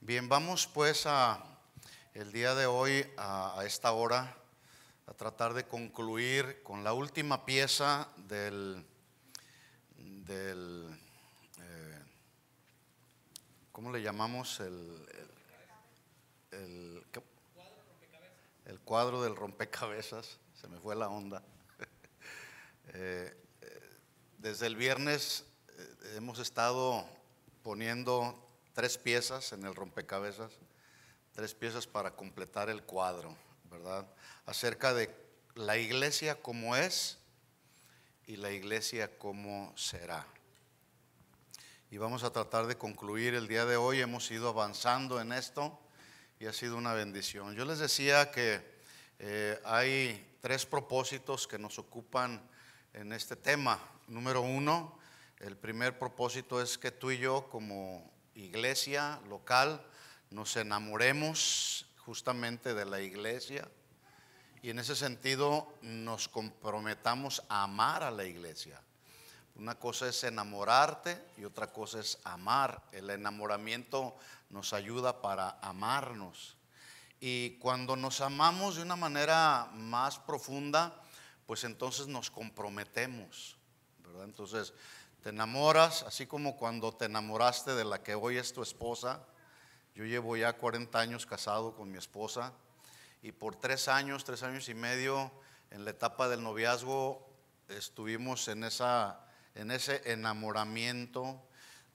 Bien, vamos pues a el día de hoy a, esta hora a tratar de concluir con la última pieza del, del eh, ¿cómo le llamamos? el el cuadro del rompecabezas, se me fue la onda. Eh, eh, desde el viernes eh, hemos estado poniendo tres piezas en el rompecabezas, tres piezas para completar el cuadro, ¿verdad? Acerca de la iglesia como es y la iglesia como será. Y vamos a tratar de concluir el día de hoy, hemos ido avanzando en esto y ha sido una bendición. Yo les decía que eh, hay tres propósitos que nos ocupan en este tema. Número uno, el primer propósito es que tú y yo como iglesia local nos enamoremos justamente de la iglesia y en ese sentido nos comprometamos a amar a la iglesia. Una cosa es enamorarte y otra cosa es amar. El enamoramiento nos ayuda para amarnos. Y cuando nos amamos de una manera más profunda, pues entonces nos comprometemos, Entonces te enamoras, así como cuando te enamoraste de la que hoy es tu esposa. Yo llevo ya 40 años casado con mi esposa y por tres años, tres años y medio, en la etapa del noviazgo, estuvimos en, esa, en ese enamoramiento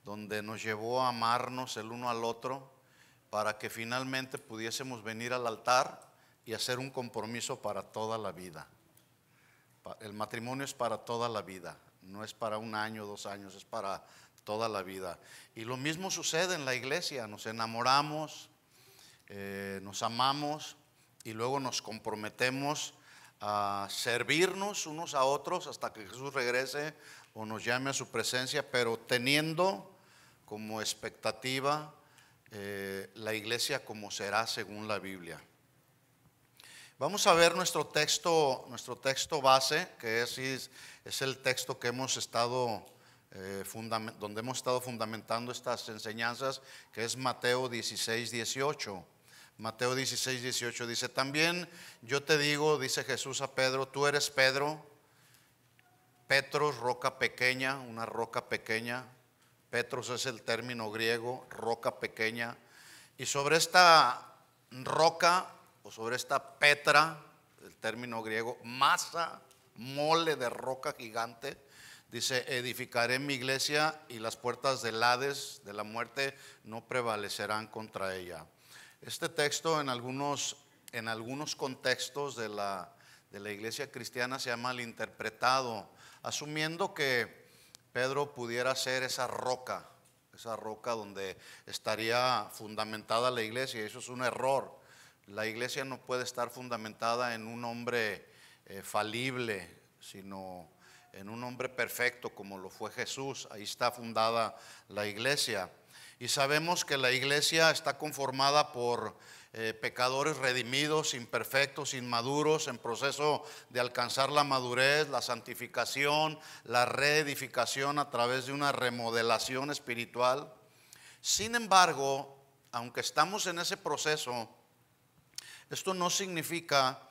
donde nos llevó a amarnos el uno al otro para que finalmente pudiésemos venir al altar y hacer un compromiso para toda la vida. El matrimonio es para toda la vida, no es para un año, dos años, es para toda la vida. Y lo mismo sucede en la iglesia, nos enamoramos, eh, nos amamos y luego nos comprometemos a servirnos unos a otros hasta que Jesús regrese o nos llame a su presencia, pero teniendo como expectativa eh, la iglesia como será según la Biblia. Vamos a ver nuestro texto, nuestro texto base, que es, el texto que hemos estado, eh, donde hemos estado fundamentando estas enseñanzas, que es Mateo 16, 18. Mateo 16, 18 dice, también yo te digo, dice Jesús a Pedro, tú eres Pedro, Petros, roca pequeña, una roca pequeña, Petros es el término griego, roca pequeña. Y sobre esta roca o sobre esta petra, el término griego, masa, mole de roca gigante, dice, edificaré mi iglesia y las puertas del Hades, de la muerte, no prevalecerán contra ella. Este texto en algunos, en algunos contextos de la, de la iglesia cristiana se ha malinterpretado asumiendo que Pedro pudiera ser esa roca, esa roca donde estaría fundamentada la iglesia. Eso es un error. La iglesia no puede estar fundamentada en un hombre eh, falible, sino en un hombre perfecto como lo fue Jesús. Ahí está fundada la iglesia. Y sabemos que la iglesia está conformada por eh, pecadores redimidos, imperfectos, inmaduros, en proceso de alcanzar la madurez, la santificación, la reedificación a través de una remodelación espiritual. Sin embargo, aunque estamos en ese proceso, esto no significa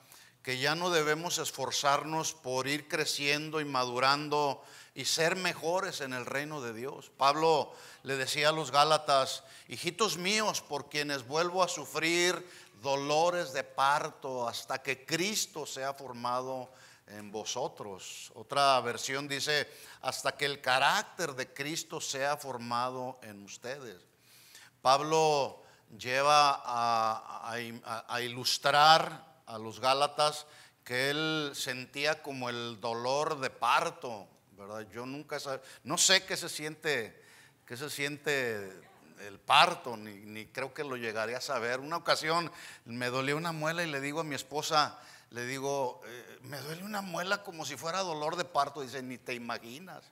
que ya no debemos esforzarnos por ir creciendo y madurando y ser mejores en el reino de Dios. Pablo le decía a los Gálatas, hijitos míos, por quienes vuelvo a sufrir dolores de parto hasta que Cristo sea formado en vosotros. Otra versión dice, hasta que el carácter de Cristo sea formado en ustedes. Pablo lleva a, ilustrar a los Gálatas que él sentía como el dolor de parto, yo nunca no sé qué se siente, qué se siente el parto, ni, creo que lo llegaré a saber. Una ocasión me dolió una muela y le digo a mi esposa, le digo, eh, me duele una muela como si fuera dolor de parto. Dice, ni te imaginas,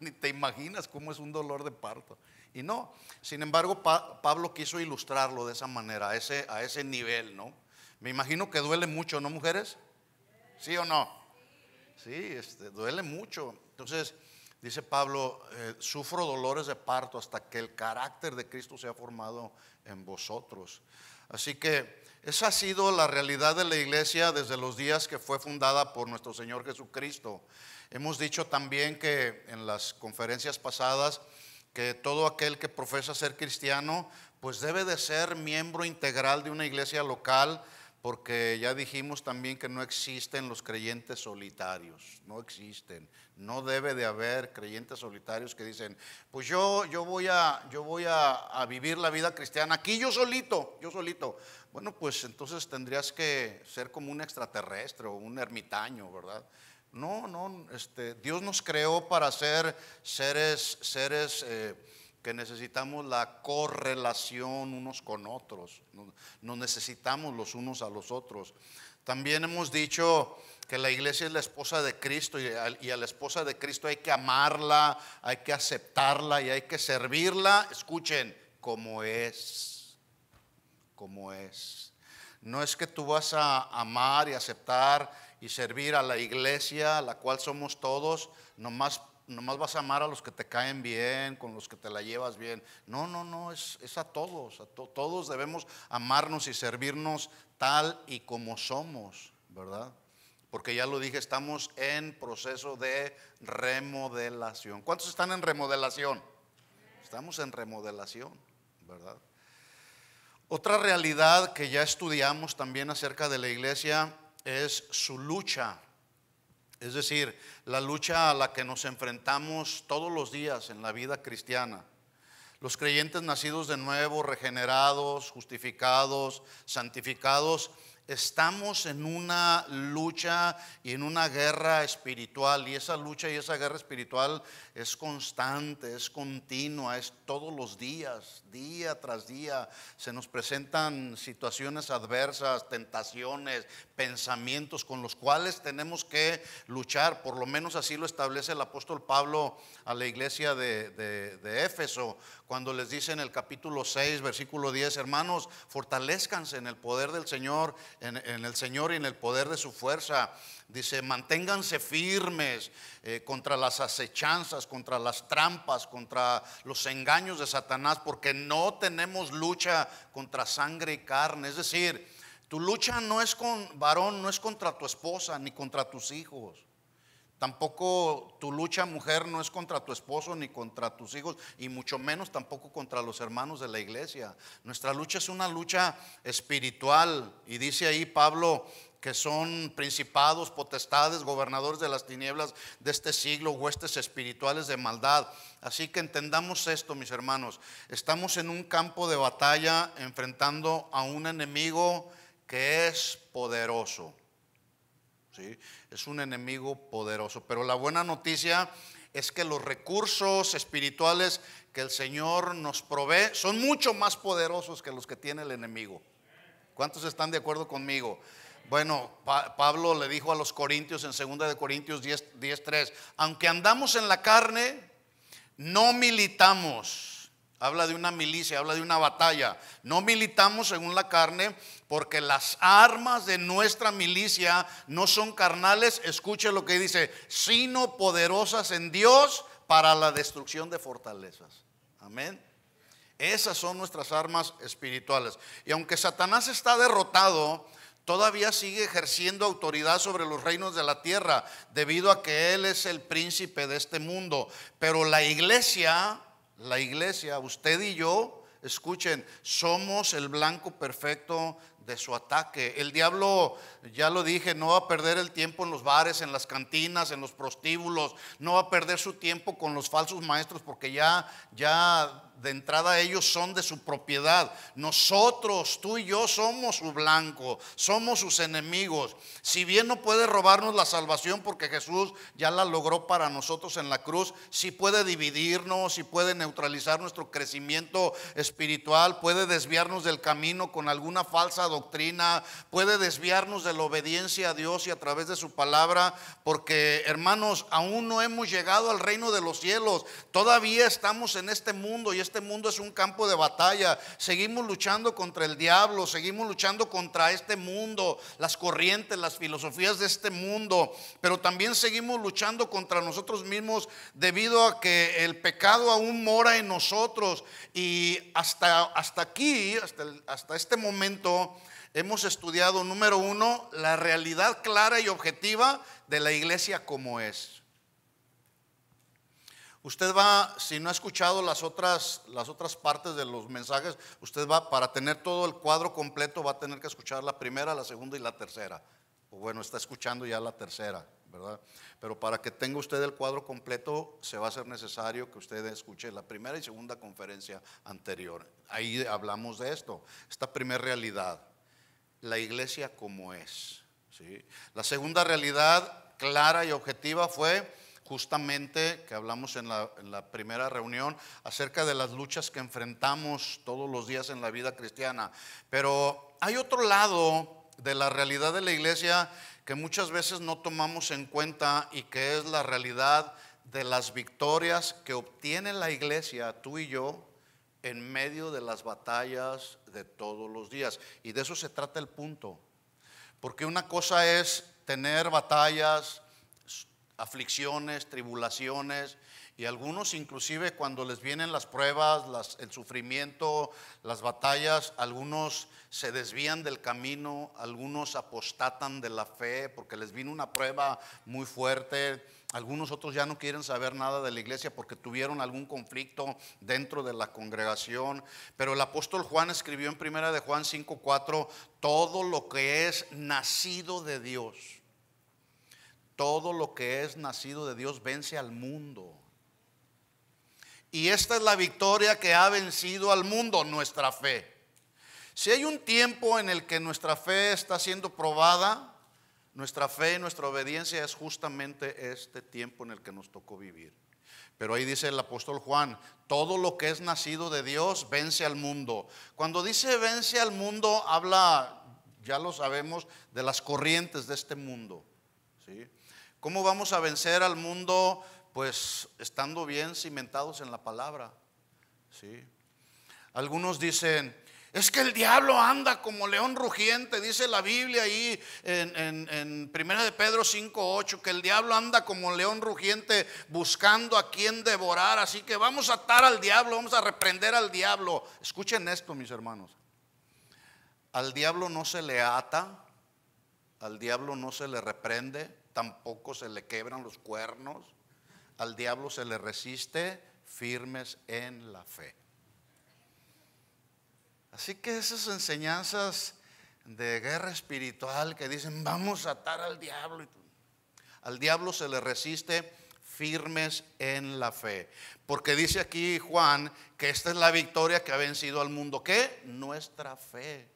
ni te imaginas cómo es un dolor de parto. Y no, sin embargo, Pablo quiso ilustrarlo de esa manera, a ese, a ese nivel, ¿no? Me imagino que duele mucho, ¿no, mujeres? ¿Sí o no? Sí, este, duele mucho. Entonces, dice Pablo, eh, sufro dolores de parto hasta que el carácter de Cristo sea formado en vosotros. Así que esa ha sido la realidad de la iglesia desde los días que fue fundada por nuestro Señor Jesucristo. Hemos dicho también que en las conferencias pasadas que todo aquel que profesa ser cristiano pues debe de ser miembro integral de una iglesia local porque ya dijimos también que no existen los creyentes solitarios, no existen. No debe de haber creyentes solitarios que dicen, pues yo, yo voy, a, yo voy a, vivir la vida cristiana aquí yo solito, yo solito. Bueno, pues entonces tendrías que ser como un extraterrestre o un ermitaño, ¿verdad? No, no, este, Dios nos creó para ser seres, seres... Eh, que necesitamos la correlación unos con otros, nos necesitamos los unos a los otros. También hemos dicho que la iglesia es la esposa de Cristo y a, la esposa de Cristo hay que amarla, hay que aceptarla y hay que servirla, escuchen, como es, como es. No es que tú vas a amar y aceptar y servir a la iglesia, la cual somos todos, nomás nomás vas a amar a los que te caen bien, con los que te la llevas bien. No, no, no, es, a todos. A todos debemos amarnos y servirnos tal y como somos, ¿verdad? Porque ya lo dije, estamos en proceso de remodelación. ¿Cuántos están en remodelación? Estamos en remodelación, ¿verdad? Otra realidad que ya estudiamos también acerca de la iglesia es su lucha es decir, la lucha a la que nos enfrentamos todos los días en la vida cristiana. Los creyentes nacidos de nuevo, regenerados, justificados, santificados, estamos en una lucha y en una guerra espiritual. Y esa lucha y esa guerra espiritual es constante, es continua, es todos los días, día tras día. Se nos presentan situaciones adversas, tentaciones, pensamientos con los cuales tenemos que luchar, por lo menos así lo establece el apóstol Pablo a la iglesia de, Éfeso, cuando les dice en el capítulo 6, versículo 10, hermanos, fortalezcanse en el poder del Señor, en, el Señor y en el poder de su fuerza. Dice, manténganse firmes eh, contra las acechanzas, contra las trampas, contra los engaños de Satanás, porque no tenemos lucha contra sangre y carne. Es decir, tu lucha no es con varón, no es contra tu esposa ni contra tus hijos. Tampoco tu lucha, mujer, no es contra tu esposo ni contra tus hijos, y mucho menos tampoco contra los hermanos de la iglesia. Nuestra lucha es una lucha espiritual, y dice ahí Pablo que son principados, potestades, gobernadores de las tinieblas de este siglo, huestes espirituales de maldad. Así que entendamos esto, mis hermanos. Estamos en un campo de batalla enfrentando a un enemigo que es poderoso. ¿sí? Es un enemigo poderoso. Pero la buena noticia es que los recursos espirituales que el Señor nos provee son mucho más poderosos que los que tiene el enemigo. ¿Cuántos están de acuerdo conmigo? Bueno, Pablo le dijo a los Corintios en 2 de Corintios 10:3, 10, aunque andamos en la carne, no militamos. Habla de una milicia, habla de una batalla. No militamos según la carne, porque las armas de nuestra milicia no son carnales. Escuche lo que dice, sino poderosas en Dios para la destrucción de fortalezas. Amén. Esas son nuestras armas espirituales. Y aunque Satanás está derrotado, todavía sigue ejerciendo autoridad sobre los reinos de la tierra, debido a que Él es el príncipe de este mundo. Pero la iglesia la iglesia, usted y yo, escuchen, somos el blanco perfecto de su ataque. El diablo, ya lo dije, no va a perder el tiempo en los bares, en las cantinas, en los prostíbulos, no va a perder su tiempo con los falsos maestros porque ya ya de entrada ellos son de su propiedad. Nosotros, tú y yo, somos su blanco, somos sus enemigos. Si bien no puede robarnos la salvación porque Jesús ya la logró para nosotros en la cruz, si sí puede dividirnos, si puede neutralizar nuestro crecimiento espiritual, puede desviarnos del camino con alguna falsa doctrina, puede desviarnos de la obediencia a Dios y a través de su palabra, porque hermanos, aún no hemos llegado al reino de los cielos, todavía estamos en este mundo y este mundo es un campo de batalla. Seguimos luchando contra el diablo, seguimos luchando contra este mundo, las corrientes, las filosofías de este mundo, pero también seguimos luchando contra nosotros mismos debido a que el pecado aún mora en nosotros. Y hasta, hasta aquí, hasta, hasta este momento, hemos estudiado, número uno, la realidad clara y objetiva de la iglesia como es. Usted va, si no ha escuchado las otras, las otras partes de los mensajes, usted va, para tener todo el cuadro completo, va a tener que escuchar la primera, la segunda y la tercera. O bueno, está escuchando ya la tercera, ¿verdad? Pero para que tenga usted el cuadro completo, se va a ser necesario que usted escuche la primera y segunda conferencia anterior. Ahí hablamos de esto, esta primera realidad, la iglesia como es. La segunda realidad clara y objetiva fue justamente que hablamos en la, primera reunión acerca de las luchas que enfrentamos todos los días en la vida cristiana. Pero hay otro lado de la realidad de la iglesia que muchas veces no tomamos en cuenta y que es la realidad de las victorias que obtiene la iglesia, tú y yo, en medio de las batallas de todos los días. Y de eso se trata el punto. Porque una cosa es tener batallas, aflicciones, tribulaciones, y algunos inclusive cuando les vienen las pruebas, el sufrimiento, las batallas, algunos se desvían del camino, algunos apostatan de la fe porque les vino una prueba muy fuerte, algunos otros ya no quieren saber nada de la iglesia porque tuvieron algún conflicto dentro de la congregación. Pero el apóstol Juan escribió en primera de Juan 5:4 todo lo que es nacido de Dios todo lo que es nacido de Dios vence al mundo. Y esta es la victoria que ha vencido al mundo, nuestra fe. Si hay un tiempo en el que nuestra fe está siendo probada, nuestra fe y nuestra obediencia es justamente este tiempo en el que nos tocó vivir. Pero ahí dice el apóstol Juan, todo lo que es nacido de Dios vence al mundo. Cuando dice vence al mundo, habla, ya lo sabemos, de las corrientes de este mundo. ¿sí? ¿Cómo vamos a vencer al mundo? Pues estando bien cimentados en la palabra. ¿sí? Algunos dicen, es que el diablo anda como león rugiente, dice la Biblia ahí en, en, Primera de Pedro 5.8, que el diablo anda como león rugiente buscando a quien devorar. Así que vamos a atar al diablo, vamos a reprender al diablo. Escuchen esto, mis hermanos. Al diablo no se le ata, al diablo no se le reprende, tampoco se le quebran los cuernos, al diablo se le resiste, firmes en la fe. Así que esas enseñanzas de guerra espiritual que dicen, vamos a atar al diablo, al diablo se le resiste firmes en la fe. Porque dice aquí Juan que esta es la victoria que ha vencido al mundo. ¿Qué? Nuestra fe.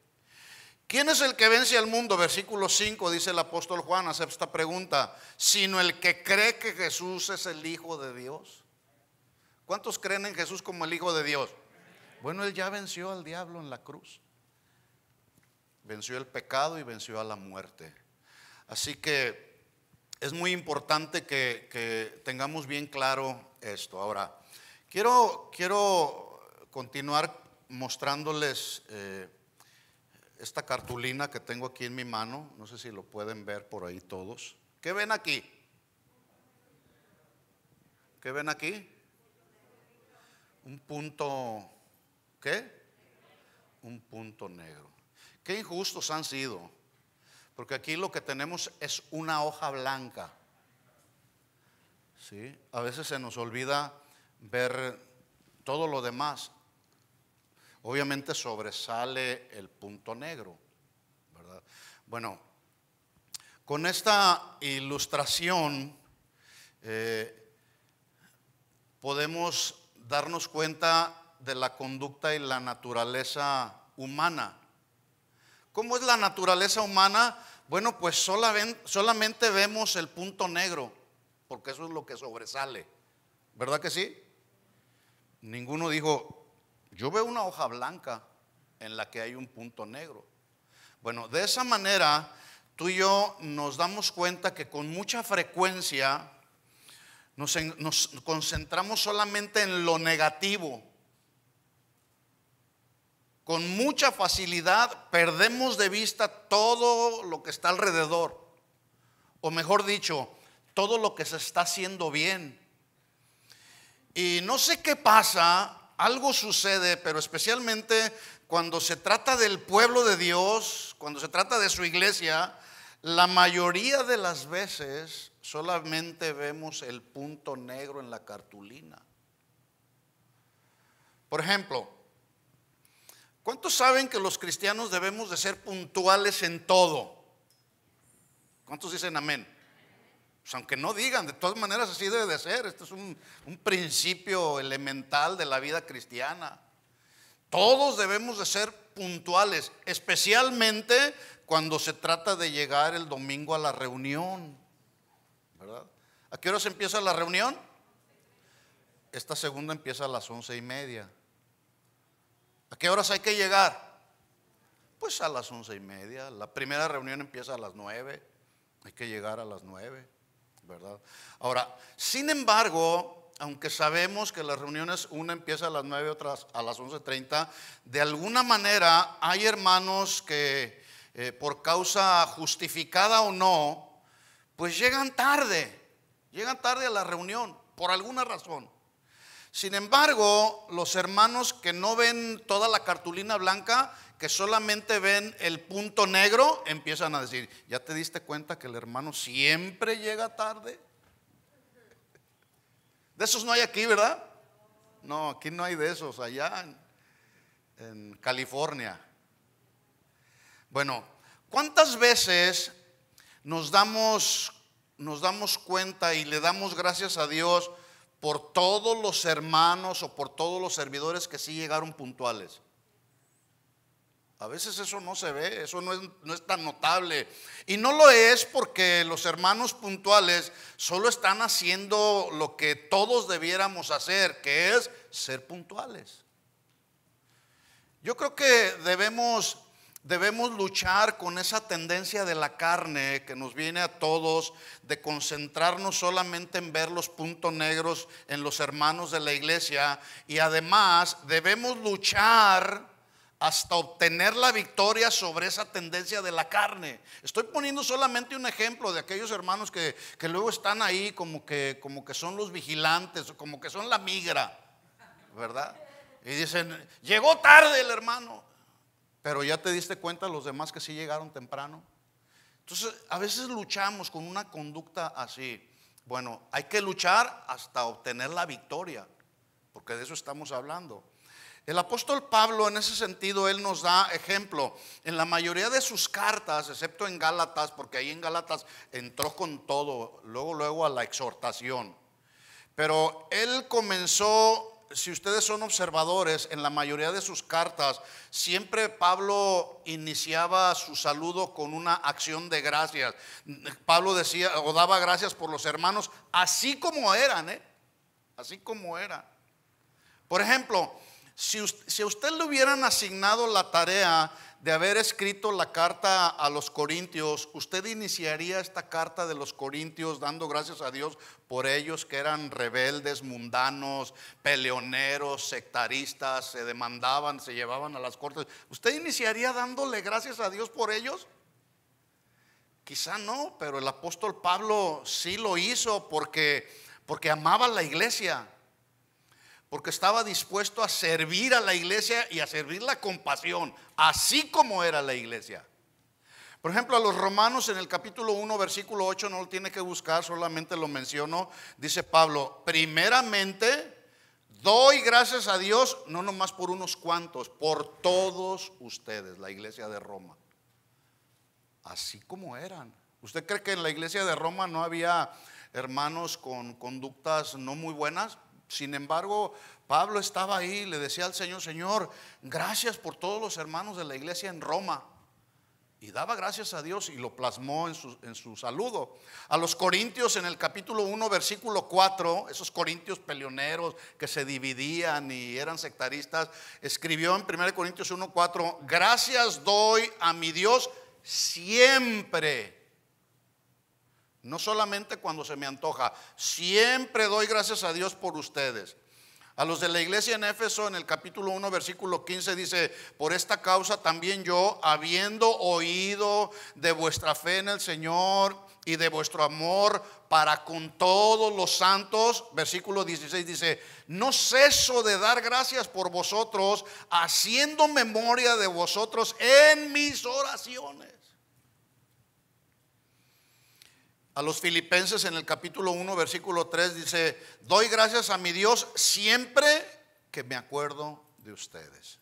¿Quién es el que vence al mundo? Versículo 5 dice el apóstol Juan, hace esta pregunta, sino el que cree que Jesús es el Hijo de Dios. ¿Cuántos creen en Jesús como el Hijo de Dios? Bueno, él ya venció al diablo en la cruz. Venció el pecado y venció a la muerte. Así que es muy importante que, tengamos bien claro esto. Ahora, quiero, quiero continuar mostrándoles... Eh, esta cartulina que tengo aquí en mi mano, no sé si lo pueden ver por ahí todos. ¿Qué ven aquí? ¿Qué ven aquí? Un punto, ¿qué? Un punto negro. Qué injustos han sido, porque aquí lo que tenemos es una hoja blanca. ¿Sí? A veces se nos olvida ver todo lo demás. Obviamente sobresale el punto negro, Bueno, con esta ilustración eh, podemos darnos cuenta de la conducta y la naturaleza humana. ¿Cómo es la naturaleza humana? Bueno, pues solamente vemos el punto negro, porque eso es lo que sobresale. ¿Verdad que sí? Ninguno dijo, yo veo una hoja blanca en la que hay un punto negro. Bueno, de esa manera tú y yo nos damos cuenta que con mucha frecuencia nos, concentramos solamente en lo negativo. Con mucha facilidad perdemos de vista todo lo que está alrededor. O mejor dicho, todo lo que se está haciendo bien. Y no sé qué pasa algo sucede, pero especialmente cuando se trata del pueblo de Dios, cuando se trata de su iglesia, la mayoría de las veces solamente vemos el punto negro en la cartulina. Por ejemplo, ¿cuántos saben que los cristianos debemos de ser puntuales en todo? ¿Cuántos dicen amén? Pues, aunque no digan, de todas maneras así debe de ser. Este es un, principio elemental de la vida cristiana. Todos debemos de ser puntuales, especialmente cuando se trata de llegar el domingo a la reunión. ¿Verdad? ¿A qué horas empieza la reunión? Esta segunda empieza a las once y media. ¿A qué horas hay que llegar? Pues a las once y media. La primera reunión empieza a las nueve. Hay que llegar a las nueve. Ahora, sin embargo, aunque sabemos que las reuniones, una empieza a las 9, otras a las 11.30, de alguna manera hay hermanos que eh, por causa justificada o no, pues llegan tarde, llegan tarde a la reunión, por alguna razón. Sin embargo, los hermanos que no ven toda la cartulina blanca que solamente ven el punto negro, empiezan a decir, ¿ya te diste cuenta que el hermano siempre llega tarde? De esos no hay aquí, ¿verdad? No, aquí no hay de esos, allá en, California. Bueno, ¿cuántas veces nos damos, nos damos cuenta y le damos gracias a Dios por todos los hermanos o por todos los servidores que sí llegaron puntuales? A veces eso no se ve, eso no es, tan notable. Y no lo es porque los hermanos puntuales solo están haciendo lo que todos debiéramos hacer, que es ser puntuales. Yo creo que debemos, debemos luchar con esa tendencia de la carne que nos viene a todos, de concentrarnos solamente en ver los puntos negros en los hermanos de la iglesia. Y además debemos luchar hasta obtener la victoria sobre esa tendencia de la carne. Estoy poniendo solamente un ejemplo de aquellos hermanos que, luego están ahí como que, como que son los vigilantes, como que son la migra, ¿verdad? Y dicen, llegó tarde el hermano, pero ya te diste cuenta los demás que sí llegaron temprano. Entonces, a veces luchamos con una conducta así. Bueno, hay que luchar hasta obtener la victoria, porque de eso estamos hablando. El apóstol Pablo en ese sentido, él nos da ejemplo. En la mayoría de sus cartas, excepto en Gálatas, porque ahí en Gálatas entró con todo, luego, luego a la exhortación. Pero él comenzó, si ustedes son observadores, en la mayoría de sus cartas, siempre Pablo iniciaba su saludo con una acción de gracias. Pablo decía o daba gracias por los hermanos, así como eran, ¿eh? así como eran. Por ejemplo, si, a usted le hubieran asignado la tarea de haber escrito la carta a los Corintios, usted iniciaría esta carta de los Corintios dando gracias a Dios por ellos que eran rebeldes, mundanos, peleoneros, sectaristas, se demandaban, se llevaban a las cortes. ¿Usted iniciaría dándole gracias a Dios por ellos? Quizá no, pero el apóstol Pablo sí lo hizo porque, porque amaba la iglesia porque estaba dispuesto a servir a la iglesia y a servirla con pasión, así como era la iglesia. Por ejemplo, a los romanos en el capítulo 1, versículo 8, no lo tiene que buscar, solamente lo menciono, dice Pablo, primeramente doy gracias a Dios, no nomás por unos cuantos, por todos ustedes, la iglesia de Roma, así como eran. ¿Usted cree que en la iglesia de Roma no había hermanos con conductas no muy buenas? Sin embargo, Pablo estaba ahí, le decía al Señor, Señor, gracias por todos los hermanos de la iglesia en Roma. Y daba gracias a Dios y lo plasmó en su, saludo. A los Corintios en el capítulo 1, versículo 4, esos Corintios peleoneros que se dividían y eran sectaristas, escribió en 1 Corintios 1, 4, gracias doy a mi Dios siempre no solamente cuando se me antoja. Siempre doy gracias a Dios por ustedes. A los de la iglesia en Éfeso, en el capítulo 1, versículo 15, dice, por esta causa también yo, habiendo oído de vuestra fe en el Señor y de vuestro amor para con todos los santos, versículo 16 dice, no ceso de dar gracias por vosotros, haciendo memoria de vosotros en mis oraciones. A los filipenses en el capítulo 1, versículo 3 dice, doy gracias a mi Dios siempre que me acuerdo de ustedes.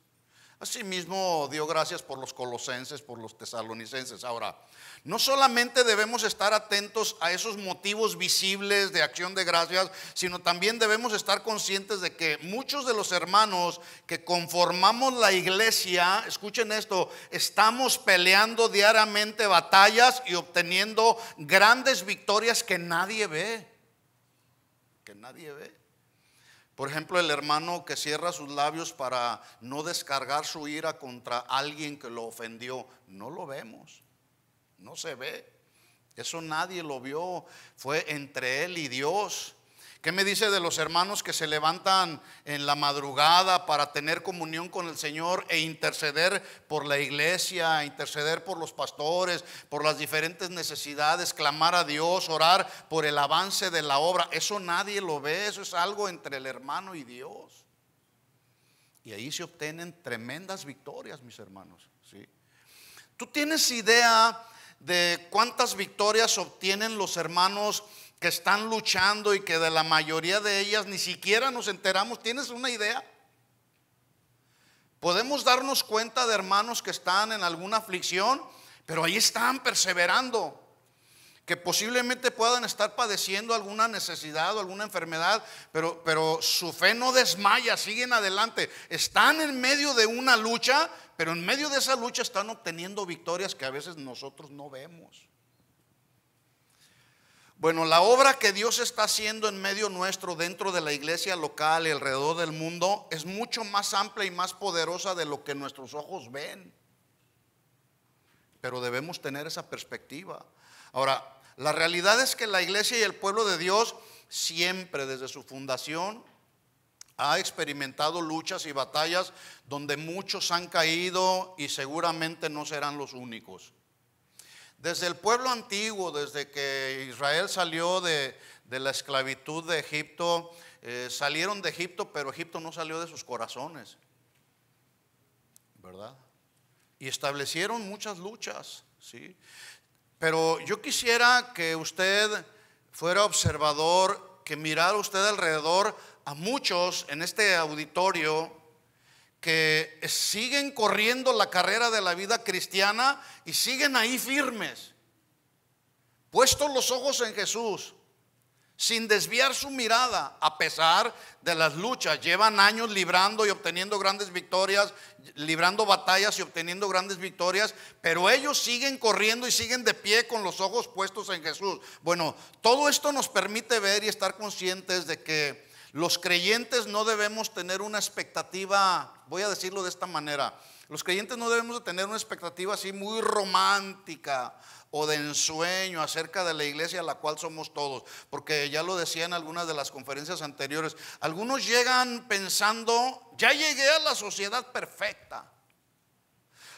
Asimismo, dio gracias por los colosenses, por los tesalonicenses. Ahora, no solamente debemos estar atentos a esos motivos visibles de acción de gracias, sino también debemos estar conscientes de que muchos de los hermanos que conformamos la iglesia, escuchen esto, estamos peleando diariamente batallas y obteniendo grandes victorias que nadie ve. Que nadie ve. Por ejemplo, el hermano que cierra sus labios para no descargar su ira contra alguien que lo ofendió, no lo vemos, no se ve. Eso nadie lo vio, fue entre él y Dios. ¿Qué me dice de los hermanos que se levantan en la madrugada para tener comunión con el Señor e interceder por la iglesia, interceder por los pastores, por las diferentes necesidades, clamar a Dios, orar por el avance de la obra? Eso nadie lo ve, eso es algo entre el hermano y Dios. Y ahí se obtienen tremendas victorias, mis hermanos. ¿Tú tienes idea de cuántas victorias obtienen los hermanos? que están luchando y que de la mayoría de ellas ni siquiera nos enteramos. ¿Tienes una idea? Podemos darnos cuenta de hermanos que están en alguna aflicción, pero ahí están perseverando, que posiblemente puedan estar padeciendo alguna necesidad o alguna enfermedad, pero, pero su fe no desmaya, siguen adelante. Están en medio de una lucha, pero en medio de esa lucha están obteniendo victorias que a veces nosotros no vemos. Bueno, la obra que Dios está haciendo en medio nuestro, dentro de la iglesia local y alrededor del mundo, es mucho más amplia y más poderosa de lo que nuestros ojos ven. Pero debemos tener esa perspectiva. Ahora, la realidad es que la iglesia y el pueblo de Dios siempre desde su fundación ha experimentado luchas y batallas donde muchos han caído y seguramente no serán los únicos. Desde el pueblo antiguo, desde que Israel salió de, la esclavitud de Egipto, eh, salieron de Egipto, pero Egipto no salió de sus corazones, ¿verdad? Y establecieron muchas luchas, ¿sí? Pero yo quisiera que usted fuera observador, que mirara usted alrededor a muchos en este auditorio que siguen corriendo la carrera de la vida cristiana y siguen ahí firmes, puestos los ojos en Jesús, sin desviar su mirada, a pesar de las luchas. Llevan años librando y obteniendo grandes victorias, librando batallas y obteniendo grandes victorias, pero ellos siguen corriendo y siguen de pie con los ojos puestos en Jesús. Bueno, todo esto nos permite ver y estar conscientes de que los creyentes no debemos tener una expectativa Voy a decirlo de esta manera. Los creyentes no debemos de tener una expectativa así muy romántica o de ensueño acerca de la iglesia a la cual somos todos, porque ya lo decía en algunas de las conferencias anteriores, algunos llegan pensando, ya llegué a la sociedad perfecta,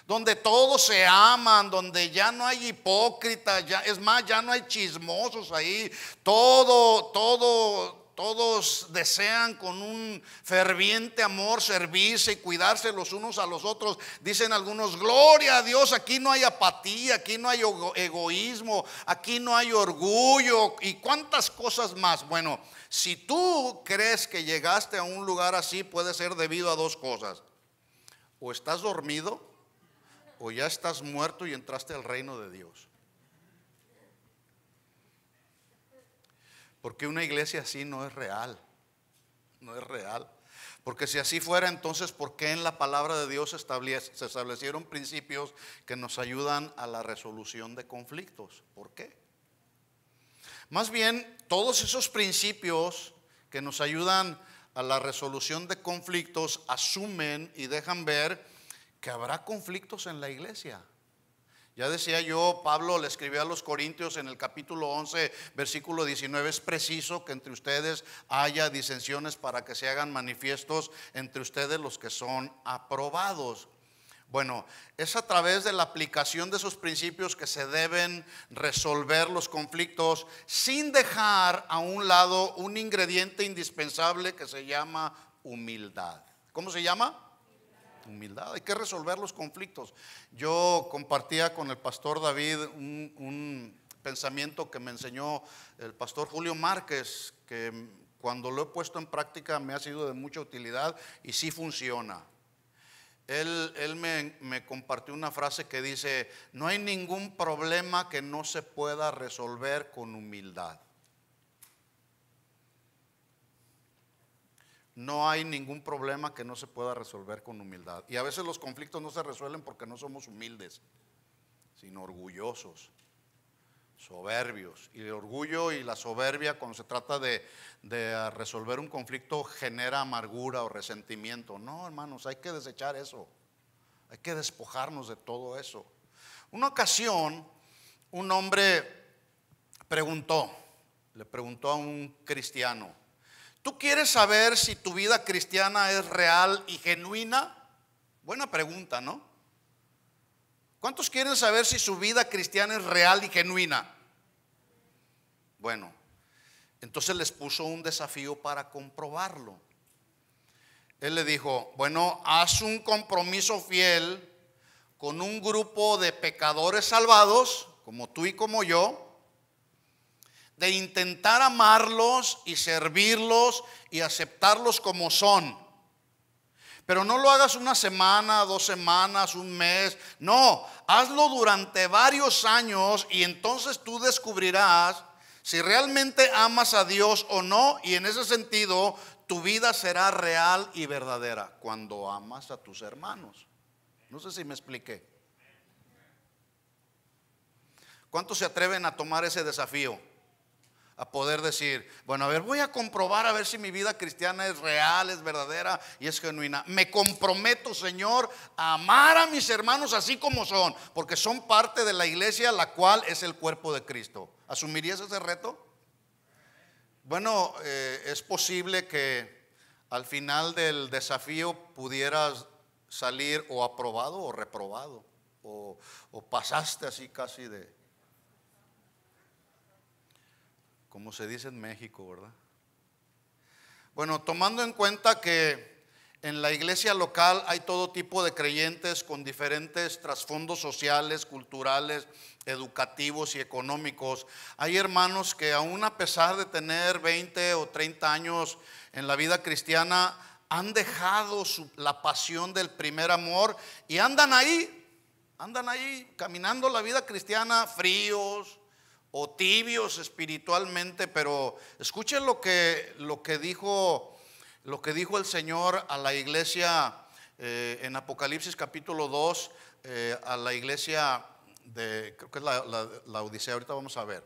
donde todos se aman, donde ya no hay hipócritas, ya, es más, ya no hay chismosos ahí, todo, todo, todos desean con un ferviente amor servirse y cuidarse los unos a los otros. Dicen algunos, gloria a Dios, aquí no hay apatía, aquí no hay egoísmo, aquí no hay orgullo y cuántas cosas más. Bueno, si tú crees que llegaste a un lugar así, puede ser debido a dos cosas. O estás dormido o ya estás muerto y entraste al reino de Dios. Porque una iglesia así no es real. No es real. Porque si así fuera, entonces, ¿por qué en la palabra de Dios se, se establecieron principios que nos ayudan a la resolución de conflictos? ¿Por qué? Más bien, todos esos principios que nos ayudan a la resolución de conflictos asumen y dejan ver que habrá conflictos en la iglesia. Ya decía yo, Pablo le escribió a los Corintios en el capítulo 11, versículo 19, es preciso que entre ustedes haya disensiones para que se hagan manifiestos entre ustedes los que son aprobados. Bueno, es a través de la aplicación de esos principios que se deben resolver los conflictos sin dejar a un lado un ingrediente indispensable que se llama humildad. ¿Cómo se llama? humildad, hay que resolver los conflictos. Yo compartía con el pastor David un, pensamiento que me enseñó el pastor Julio Márquez, que cuando lo he puesto en práctica me ha sido de mucha utilidad y sí funciona. Él, me, compartió una frase que dice, no hay ningún problema que no se pueda resolver con humildad. no hay ningún problema que no se pueda resolver con humildad. Y a veces los conflictos no se resuelven porque no somos humildes, sino orgullosos, soberbios. Y el orgullo y la soberbia cuando se trata de, de resolver un conflicto genera amargura o resentimiento. No, hermanos, hay que desechar eso. Hay que despojarnos de todo eso. Una ocasión, un hombre preguntó, le preguntó a un cristiano, ¿Tú quieres saber si tu vida cristiana es real y genuina? Buena pregunta, ¿no? ¿Cuántos quieren saber si su vida cristiana es real y genuina? Bueno, entonces les puso un desafío para comprobarlo. Él le dijo, bueno, haz un compromiso fiel con un grupo de pecadores salvados, como tú y como yo, de intentar amarlos y servirlos y aceptarlos como son. Pero no lo hagas una semana, dos semanas, un mes. No, hazlo durante varios años y entonces tú descubrirás si realmente amas a Dios o no. Y en ese sentido, tu vida será real y verdadera cuando amas a tus hermanos. No sé si me expliqué. ¿Cuántos se atreven a tomar ese desafío? a poder decir, bueno, a ver, voy a comprobar a ver si mi vida cristiana es real, es verdadera y es genuina. Me comprometo, Señor, a amar a mis hermanos así como son, porque son parte de la iglesia, la cual es el cuerpo de Cristo. ¿Asumirías ese reto? Bueno, eh, es posible que al final del desafío pudieras salir o aprobado o reprobado, o pasaste así casi de, como se dice en México, ¿verdad? Bueno, tomando en cuenta que en la iglesia local hay todo tipo de creyentes con diferentes trasfondos sociales, culturales, educativos y económicos, hay hermanos que aún a pesar de tener 20 o 30 años en la vida cristiana, han dejado la pasión del primer amor y andan ahí, andan ahí caminando la vida cristiana fríos, o tibios espiritualmente, pero escuchen lo que, lo que, dijo, lo que dijo el Señor a la iglesia eh, en Apocalipsis capítulo 2, eh, a la iglesia de, creo que es la, la, Odisea, ahorita vamos a ver.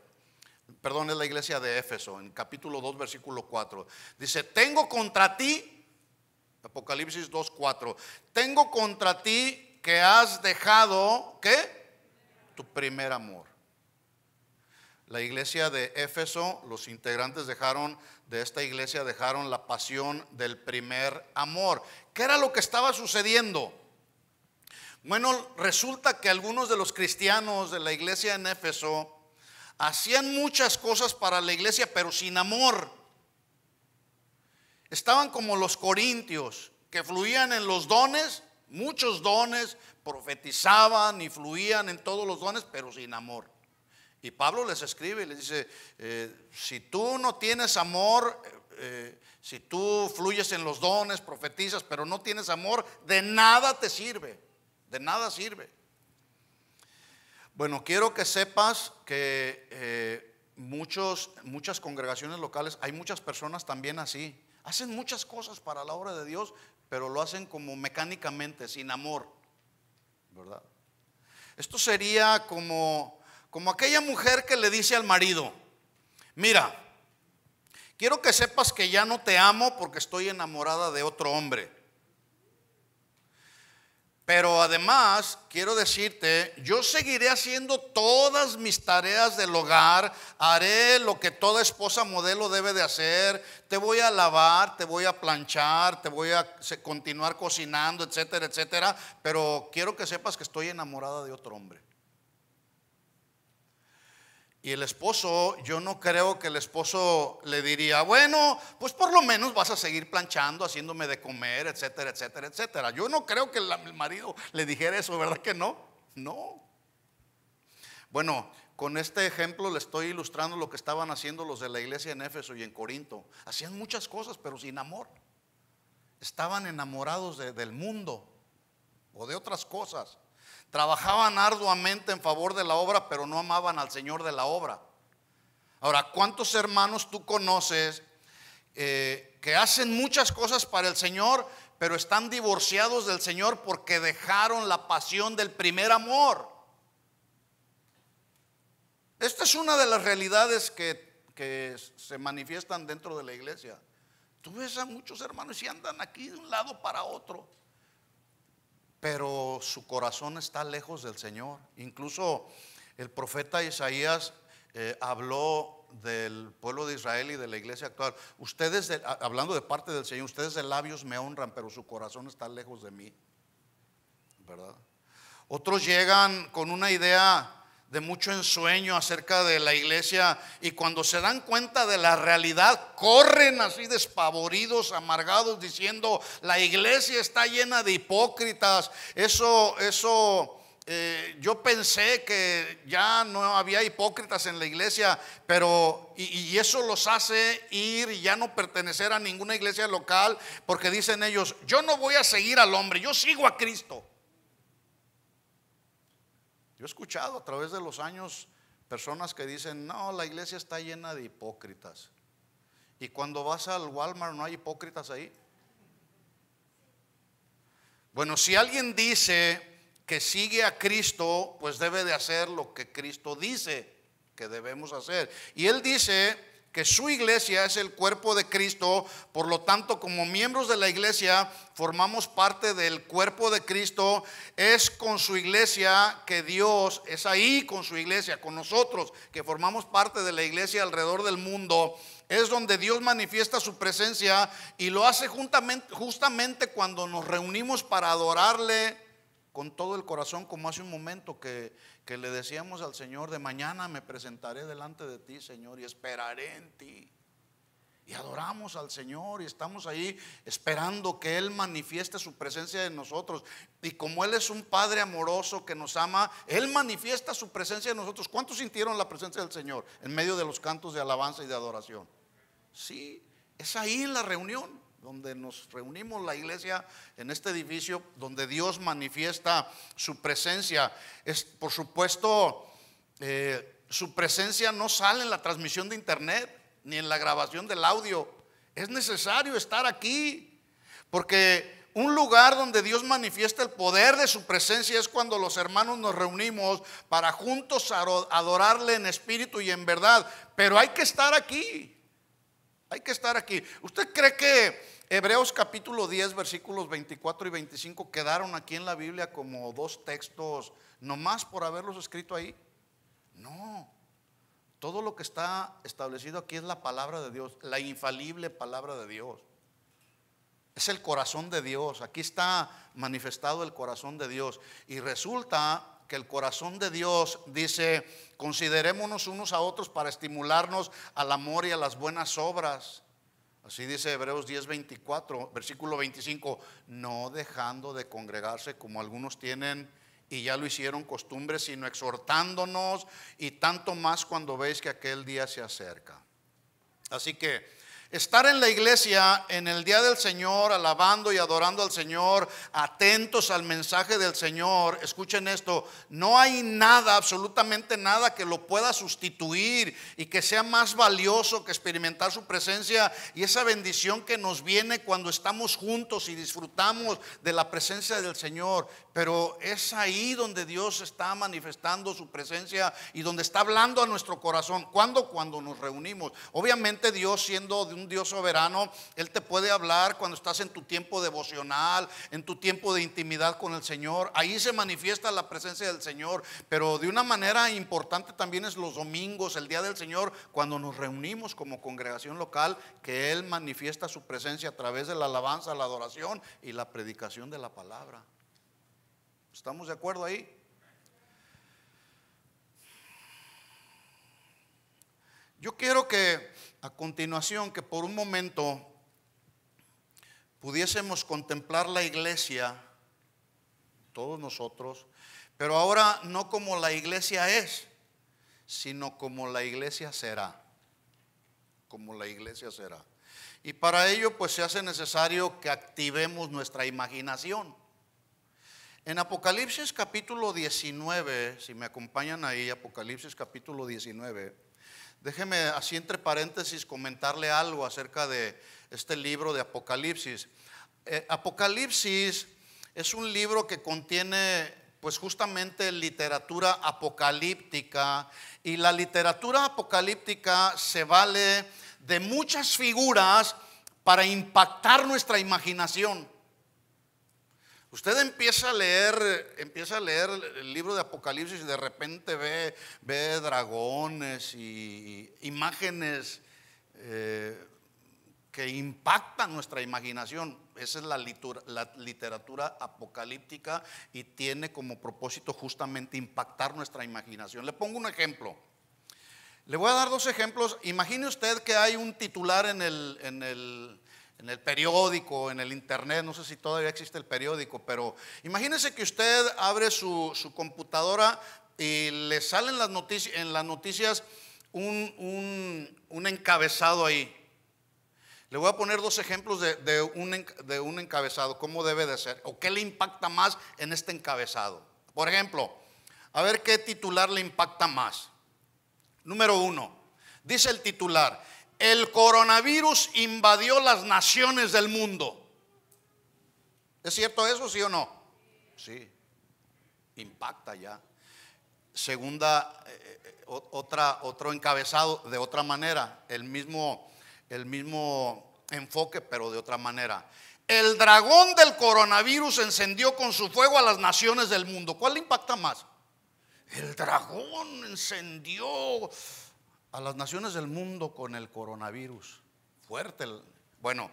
Perdón, es la iglesia de Éfeso, en capítulo 2, versículo 4. Dice, tengo contra ti, Apocalipsis 2, 4, tengo contra ti que has dejado, ¿qué? Tu primer amor. La iglesia de Éfeso, los integrantes dejaron de esta iglesia dejaron la pasión del primer amor. ¿Qué era lo que estaba sucediendo? Bueno, resulta que algunos de los cristianos de la iglesia en Éfeso hacían muchas cosas para la iglesia, pero sin amor. Estaban como los corintios, que fluían en los dones, muchos dones, profetizaban y fluían en todos los dones, pero sin amor. Y Pablo les escribe y les dice, eh, si tú no tienes amor, eh, si tú fluyes en los dones, profetizas, pero no tienes amor, de nada te sirve, de nada sirve. Bueno, quiero que sepas que eh, muchos, muchas congregaciones locales, hay muchas personas también así, hacen muchas cosas para la obra de Dios, pero lo hacen como mecánicamente, sin amor, ¿verdad? Esto sería como como aquella mujer que le dice al marido, mira, quiero que sepas que ya no te amo porque estoy enamorada de otro hombre. Pero además, quiero decirte, yo seguiré haciendo todas mis tareas del hogar, haré lo que toda esposa modelo debe de hacer, te voy a lavar, te voy a planchar, te voy a continuar cocinando, etcétera, etcétera, pero quiero que sepas que estoy enamorada de otro hombre. Y el esposo, yo no creo que el esposo le diría, bueno, pues por lo menos vas a seguir planchando, haciéndome de comer, etcétera, etcétera, etcétera. Yo no creo que el marido le dijera eso, ¿verdad que no? No. Bueno, con este ejemplo le estoy ilustrando lo que estaban haciendo los de la iglesia en Éfeso y en Corinto. Hacían muchas cosas, pero sin amor. Estaban enamorados del mundo o de otras cosas. Trabajaban arduamente en favor de la obra, pero no amaban al Señor de la obra. Ahora, ¿cuántos hermanos tú conoces eh, que hacen muchas cosas para el Señor, pero están divorciados del Señor porque dejaron la pasión del primer amor? Esta es una de las realidades que, que se manifiestan dentro de la iglesia. Tú ves a muchos hermanos y andan aquí de un lado para otro pero su corazón está lejos del Señor. Incluso el profeta Isaías eh, habló del pueblo de Israel y de la iglesia actual. Ustedes, hablando de parte del Señor, ustedes de labios me honran, pero su corazón está lejos de mí. ¿Verdad? Otros llegan con una idea de mucho ensueño acerca de la iglesia y cuando se dan cuenta de la realidad corren así despavoridos, amargados, diciendo, la iglesia está llena de hipócritas. Eso, eso, eh, yo pensé que ya no había hipócritas en la iglesia, pero y, eso los hace ir y ya no pertenecer a ninguna iglesia local porque dicen ellos, yo no voy a seguir al hombre, yo sigo a Cristo. Yo he escuchado a través de los años personas que dicen, no, la iglesia está llena de hipócritas. Y cuando vas al Walmart no hay hipócritas ahí. Bueno, si alguien dice que sigue a Cristo, pues debe de hacer lo que Cristo dice que debemos hacer. Y él dice que su iglesia es el cuerpo de Cristo, por lo tanto como miembros de la iglesia formamos parte del cuerpo de Cristo, es con su iglesia que Dios, es ahí con su iglesia, con nosotros que formamos parte de la iglesia alrededor del mundo, es donde Dios manifiesta su presencia y lo hace justamente cuando nos reunimos para adorarle con todo el corazón, como hace un momento que que le decíamos al Señor, de mañana me presentaré delante de ti, Señor, y esperaré en ti. Y adoramos al Señor y estamos ahí esperando que Él manifieste su presencia en nosotros. Y como Él es un Padre amoroso que nos ama, Él manifiesta su presencia en nosotros. ¿Cuántos sintieron la presencia del Señor en medio de los cantos de alabanza y de adoración? Sí, es ahí en la reunión donde nos reunimos la iglesia, en este edificio donde Dios manifiesta su presencia. Es, por supuesto, eh, su presencia no sale en la transmisión de internet ni en la grabación del audio. Es necesario estar aquí, porque un lugar donde Dios manifiesta el poder de su presencia es cuando los hermanos nos reunimos para juntos adorarle en espíritu y en verdad. Pero hay que estar aquí. Hay que estar aquí. ¿Usted cree que Hebreos capítulo 10, versículos 24 y 25 quedaron aquí en la Biblia como dos textos, nomás por haberlos escrito ahí. No, todo lo que está establecido aquí es la palabra de Dios, la infalible palabra de Dios. Es el corazón de Dios, aquí está manifestado el corazón de Dios. Y resulta que el corazón de Dios dice, considerémonos unos a otros para estimularnos al amor y a las buenas obras Así dice Hebreos 10, 24, versículo 25, no dejando de congregarse como algunos tienen y ya lo hicieron costumbre, sino exhortándonos y tanto más cuando veis que aquel día se acerca. Así que Estar en la iglesia en el día del Señor, alabando y adorando al Señor, atentos al mensaje del Señor. Escuchen esto, no hay nada, absolutamente nada que lo pueda sustituir y que sea más valioso que experimentar su presencia y esa bendición que nos viene cuando estamos juntos y disfrutamos de la presencia del Señor. Pero es ahí donde Dios está manifestando su presencia y donde está hablando a nuestro corazón. ¿Cuándo? Cuando nos reunimos. Obviamente Dios siendo de un Dios soberano, Él te puede hablar cuando estás en tu tiempo devocional, en tu tiempo de intimidad con el Señor. Ahí se manifiesta la presencia del Señor. Pero de una manera importante también es los domingos, el día del Señor, cuando nos reunimos como congregación local, que Él manifiesta su presencia a través de la alabanza, la adoración y la predicación de la palabra. ¿Estamos de acuerdo ahí? Yo quiero que a continuación, que por un momento pudiésemos contemplar la iglesia, todos nosotros, pero ahora no como la iglesia es, sino como la iglesia será, como la iglesia será. Y para ello pues se hace necesario que activemos nuestra imaginación. En Apocalipsis capítulo 19, si me acompañan ahí, Apocalipsis capítulo 19, déjeme así entre paréntesis comentarle algo acerca de este libro de Apocalipsis. Eh, Apocalipsis es un libro que contiene pues justamente literatura apocalíptica y la literatura apocalíptica se vale de muchas figuras para impactar nuestra imaginación. Usted empieza a leer, empieza a leer el libro de Apocalipsis y de repente ve, ve dragones y imágenes eh, que impactan nuestra imaginación. Esa es la, la, literatura apocalíptica y tiene como propósito justamente impactar nuestra imaginación. Le pongo un ejemplo. Le voy a dar dos ejemplos. Imagine usted que hay un titular en el en el periódico, en el internet, no sé si todavía existe el periódico, pero imagínese que usted abre su, computadora y le salen las noticias, en las noticias un, encabezado ahí. Le voy a poner dos ejemplos de, de, un, de un encabezado, cómo debe de ser o qué le impacta más en este encabezado. Por ejemplo, a ver qué titular le impacta más. Número uno, dice el titular, el coronavirus invadió las naciones del mundo. ¿Es cierto eso, sí o no? Sí, impacta ya. Segunda, eh, eh, otra, otro encabezado de otra manera, el mismo, el mismo enfoque, pero de otra manera. El dragón del coronavirus encendió con su fuego a las naciones del mundo. ¿Cuál le impacta más? El dragón encendió a las naciones del mundo con el coronavirus. Fuerte. bueno,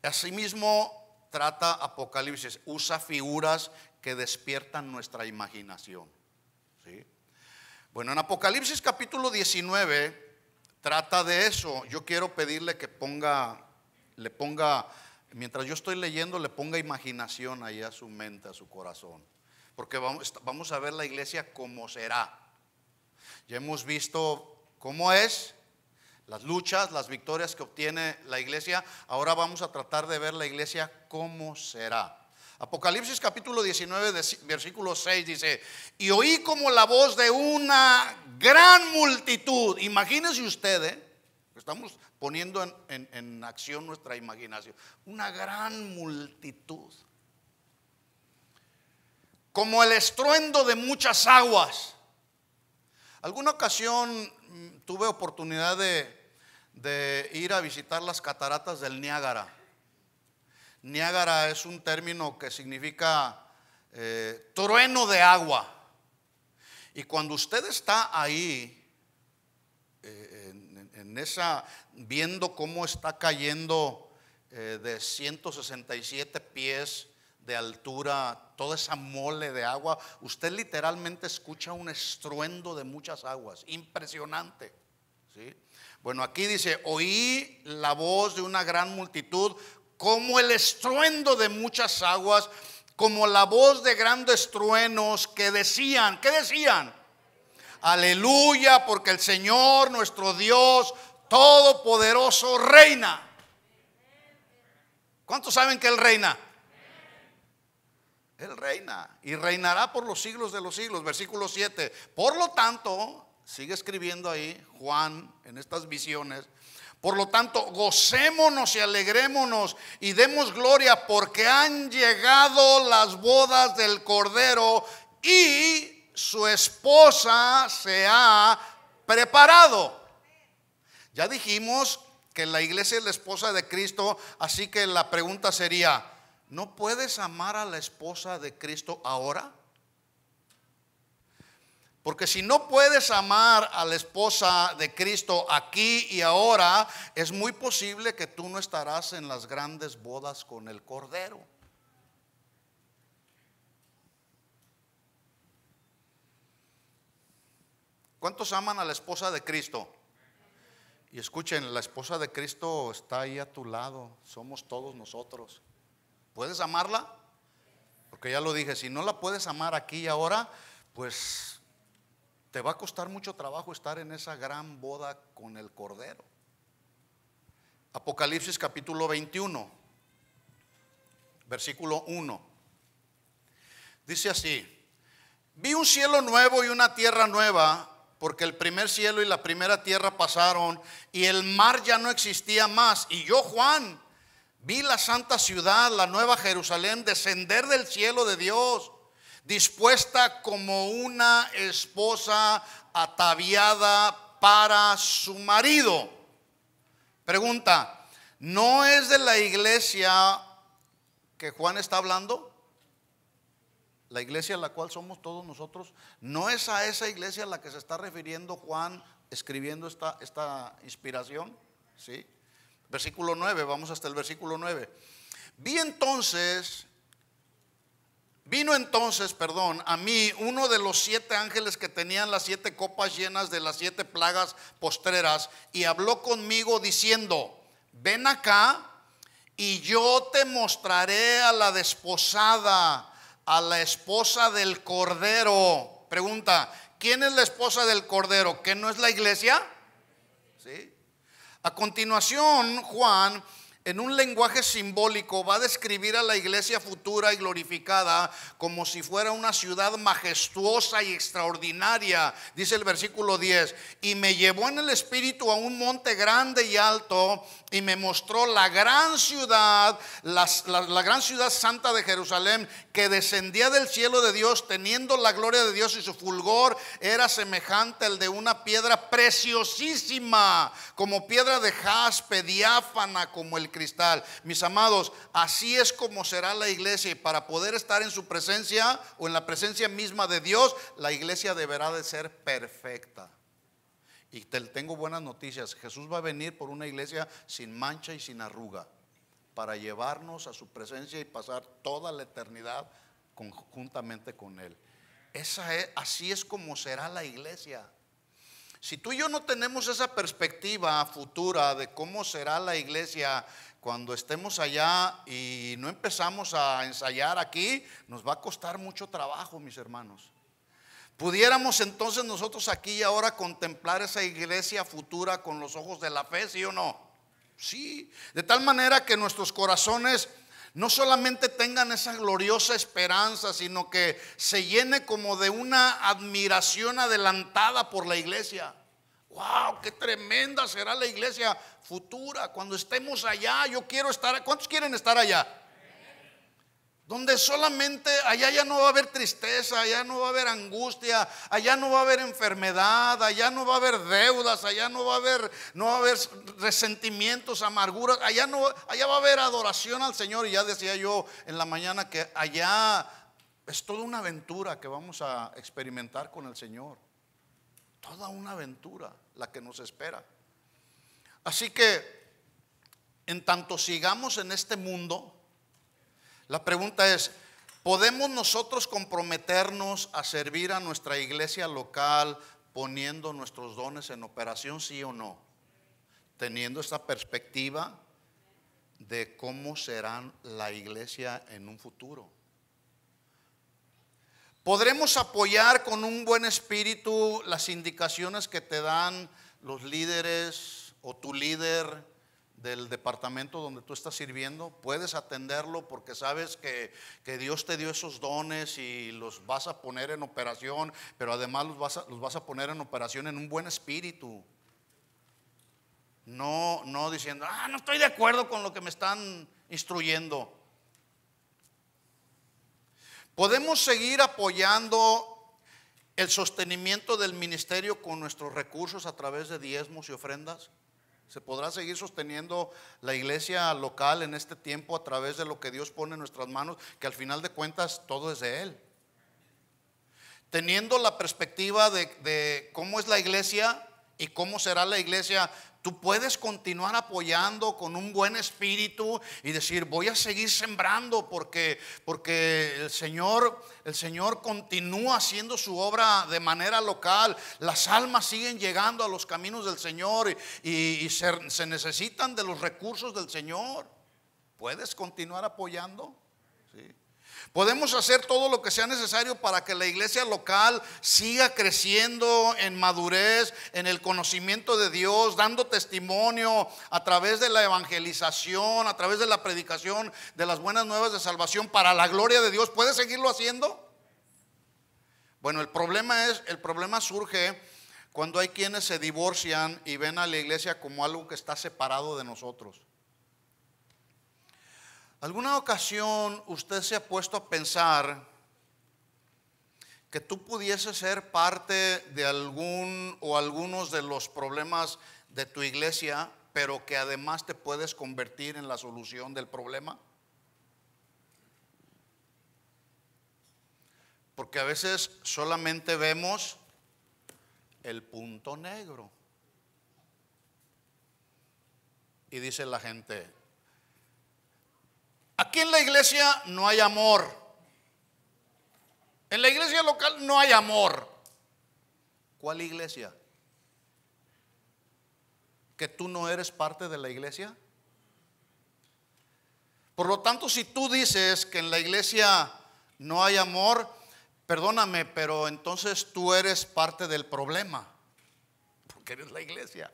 asimismo trata Apocalipsis, usa figuras que despiertan nuestra imaginación. ¿sí? Bueno, en Apocalipsis capítulo 19 trata de eso. Yo quiero pedirle que ponga, le ponga, mientras yo estoy leyendo, le ponga imaginación ahí a su mente, a su corazón. Porque vamos, vamos a ver la iglesia como será. Ya hemos visto cómo es, las luchas, las victorias que obtiene la iglesia. Ahora vamos a tratar de ver la iglesia cómo será. Apocalipsis capítulo 19, versículo 6 dice, y oí como la voz de una gran multitud. Imagínense ustedes, estamos poniendo en acción nuestra imaginación, una gran multitud. Como el estruendo de muchas aguas. Alguna ocasión Mm, tuve oportunidad de, ir a visitar las cataratas del Niágara. Niágara es un término que significa eh, trueno de agua. Y cuando usted está ahí, eh, en, esa, viendo cómo está cayendo eh, de 167 pies de altura, toda esa mole de agua, usted literalmente escucha un estruendo de muchas aguas, impresionante. ¿sí? Bueno, aquí dice, oí la voz de una gran multitud como el estruendo de muchas aguas, como la voz de grandes truenos que decían, ¿qué decían? Aleluya, porque el Señor nuestro Dios Todopoderoso reina. ¿Cuántos saben que Él reina? Él reina y reinará por los siglos de los siglos. Versículo 7. Por lo tanto, sigue escribiendo ahí Juan en estas visiones. Por lo tanto, gocémonos y alegrémonos y demos gloria porque han llegado las bodas del Cordero y su esposa se ha preparado. Ya dijimos que la iglesia es la esposa de Cristo, así que la pregunta sería, ¿No puedes amar a la esposa de Cristo ahora? Porque si no puedes amar a la esposa de Cristo aquí y ahora, es muy posible que tú no estarás en las grandes bodas con el Cordero. ¿Cuántos aman a la esposa de Cristo? Y escuchen, la esposa de Cristo está ahí a tu lado, somos todos nosotros. ¿Puedes amarla? Porque ya lo dije, si no la puedes amar aquí y ahora, pues te va a costar mucho trabajo estar en esa gran boda con el Cordero. Apocalipsis capítulo 21, versículo 1. Dice así, vi un cielo nuevo y una tierra nueva, porque el primer cielo y la primera tierra pasaron y el mar ya no existía más. Y yo, Juan, Vi la santa ciudad, la nueva Jerusalén, descender del cielo de Dios, dispuesta como una esposa ataviada para su marido. Pregunta, ¿no es de la iglesia que Juan está hablando? La iglesia a la cual somos todos nosotros, ¿no es a esa iglesia a la que se está refiriendo Juan escribiendo esta, esta inspiración? ¿Sí? Versículo 9, vamos hasta el versículo 9. Vi entonces, vino entonces, perdón, a mí uno de los siete ángeles que tenían las siete copas llenas de las siete plagas postreras y habló conmigo diciendo, ven acá y yo te mostraré a la desposada, a la esposa del Cordero. Pregunta, ¿quién es la esposa del Cordero? ¿Que no es la iglesia? A continuación, Juan en un lenguaje simbólico, va a describir a la iglesia futura y glorificada como si fuera una ciudad majestuosa y extraordinaria, dice el versículo 10. Y me llevó en el espíritu a un monte grande y alto y me mostró la gran ciudad, la, gran ciudad santa de Jerusalén, que descendía del cielo de Dios teniendo la gloria de Dios y su fulgor era semejante al de una piedra preciosísima, como piedra de jaspe, diáfana, como el cristal. Mis amados, así es como será la iglesia y para poder estar en su presencia o en la presencia misma de Dios, la iglesia deberá de ser perfecta. Y tengo buenas noticias. Jesús va a venir por una iglesia sin mancha y sin arruga para llevarnos a su presencia y pasar toda la eternidad conjuntamente con Él. Esa es, así es como será la iglesia. Si tú y yo no tenemos esa perspectiva futura de cómo será la iglesia cuando estemos allá y no empezamos a ensayar aquí, nos va a costar mucho trabajo, mis hermanos. Pudiéramos entonces nosotros aquí y ahora contemplar esa iglesia futura con los ojos de la fe, ¿sí o no? Sí, de tal manera que nuestros corazones no solamente tengan esa gloriosa esperanza, sino que se llene como de una admiración adelantada por la iglesia. ¡Wow! ¡Qué tremenda será la iglesia futura! Cuando estemos allá, yo quiero estar. ¿Cuántos quieren estar allá? Donde solamente allá ya no va a haber tristeza, allá no va a haber angustia, allá no va a haber enfermedad, allá no va a haber deudas, allá no va a haber, no a haber resentimientos, amarguras, allá no allá va a haber adoración al Señor. Y ya decía yo en la mañana que allá es toda una aventura que vamos a experimentar con el Señor. Toda una aventura la que nos espera. Así que en tanto sigamos en este mundo, la pregunta es, ¿podemos nosotros comprometernos a servir a nuestra iglesia local poniendo nuestros dones en operación, sí o no? Teniendo esta perspectiva de cómo será la iglesia en un futuro. ¿Podremos apoyar con un buen espíritu las indicaciones que te dan los líderes o tu líder? del departamento donde tú estás sirviendo, puedes atenderlo porque sabes que, Dios te dio esos dones y los vas a poner en operación, pero además los vas a, los vas a poner en operación en un buen espíritu. No, no diciendo, ah, no estoy de acuerdo con lo que me están instruyendo. Podemos seguir apoyando el sostenimiento del ministerio con nuestros recursos a través de diezmos y ofrendas. ¿Se podrá seguir sosteniendo la iglesia local en este tiempo a través de lo que Dios pone en nuestras manos, que al final de cuentas todo es de Él? Teniendo la perspectiva de, cómo es la iglesia y cómo será la iglesia Tú puedes continuar apoyando con un buen espíritu y decir, voy a seguir sembrando porque, porque el, Señor, el Señor continúa haciendo su obra de manera local. Las almas siguen llegando a los caminos del Señor y, se, necesitan de los recursos del Señor. ¿Puedes continuar apoyando? Sí. Podemos hacer todo lo que sea necesario para que la iglesia local siga creciendo en madurez, en el conocimiento de Dios, dando testimonio a través de la evangelización, a través de la predicación de las buenas nuevas de salvación para la gloria de Dios. ¿Puede seguirlo haciendo? Bueno, el problema es, el problema surge cuando hay quienes se divorcian y ven a la iglesia como algo que está separado de nosotros. ¿Alguna ocasión usted se ha puesto a pensar que tú pudieses ser parte de algún o algunos de los problemas de tu iglesia, pero que además te puedes convertir en la solución del problema? Porque a veces solamente vemos el punto negro. Y dice la gente, Aquí en la iglesia no hay amor. En la iglesia local no hay amor. ¿Cuál iglesia? ¿Que tú no eres parte de la iglesia? Por lo tanto, si tú dices que en la iglesia no hay amor, perdóname, pero entonces tú eres parte del problema, porque eres la iglesia.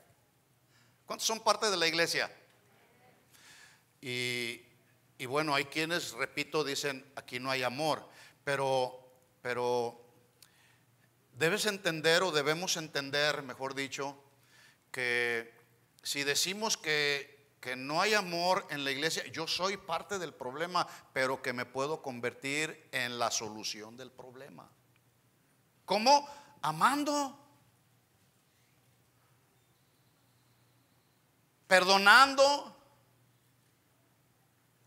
¿Cuántos son parte de la iglesia? Y y bueno, hay quienes, repito, dicen, aquí no hay amor, pero, pero debes entender o debemos entender, mejor dicho, que si decimos que, que, no hay amor en la iglesia, yo soy parte del problema, pero que me puedo convertir en la solución del problema. ¿Cómo? Amando. Perdonando,